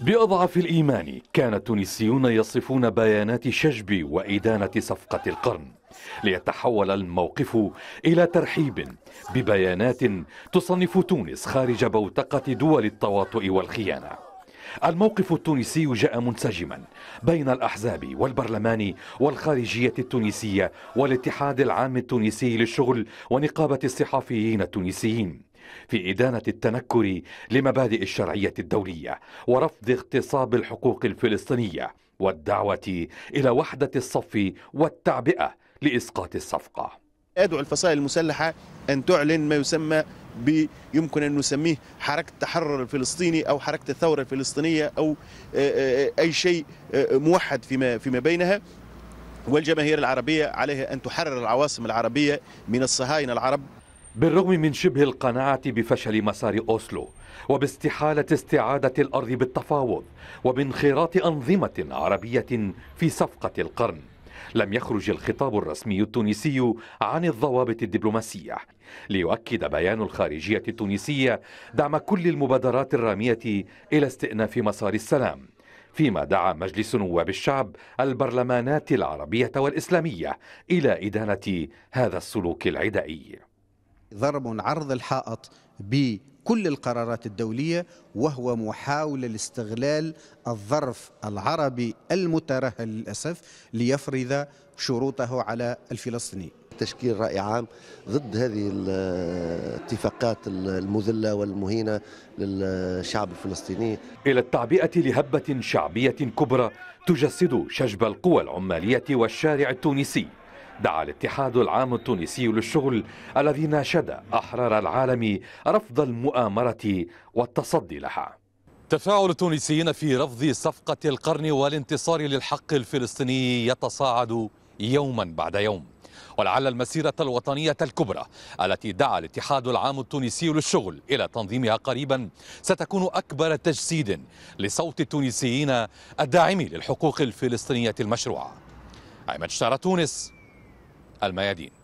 بأضعف الإيمان كان التونسيون يصفون بيانات شجب وإدانة صفقة القرن ليتحول الموقف إلى ترحيب ببيانات تصنف تونس خارج بوتقة دول التواطؤ والخيانة الموقف التونسي جاء منسجما بين الأحزاب والبرلمان والخارجية التونسية والاتحاد العام التونسي للشغل ونقابة الصحفيين التونسيين في إدانة التنكر لمبادئ الشرعية الدولية ورفض اغتصاب الحقوق الفلسطينية والدعوة إلى وحدة الصف والتعبئة لإسقاط الصفقة أدعو الفصائل المسلحة أن تعلن ما يسمى يمكن أن نسميه حركة التحرر الفلسطيني أو حركة الثورة الفلسطينية أو آه، آه، أي شيء آه، موحد فيما, فيما بينها والجماهير العربية عليها أن تحرر العواصم العربية من الصهاينة العرب بالرغم من شبه القناعة بفشل مسار أوسلو وباستحالة استعادة الأرض بالتفاوض وبانخراط أنظمة عربية في صفقة القرن لم يخرج الخطاب الرسمي التونسي عن الضوابط الدبلوماسية ليؤكد بيان الخارجية التونسية دعم كل المبادرات الرامية إلى استئناف مسار السلام فيما دعا مجلس نواب الشعب البرلمانات العربية والإسلامية إلى إدانة هذا السلوك العدائي ضرب عرض الحائط بكل القرارات الدولية وهو محاولة لاستغلال الظرف العربي المترهل للأسف ليفرض شروطه على الفلسطيني تشكيل رأي عام ضد هذه الاتفاقات المذلة والمهينة للشعب الفلسطيني إلى التعبئة لهبة شعبية كبرى تجسد شجب القوى العمالية والشارع التونسي دعا الاتحاد العام التونسي للشغل الذي ناشد أحرار العالم رفض المؤامرة والتصدي لها تفاعل التونسيين في رفض صفقة القرن والانتصار للحق الفلسطيني يتصاعد يوما بعد يوم ولعل المسيرة الوطنية الكبرى التي دعا الاتحاد العام التونسي للشغل إلى تنظيمها قريبا ستكون أكبر تجسيد لصوت التونسيين الداعم للحقوق الفلسطينية المشروعة عماد شارة تونس الميادين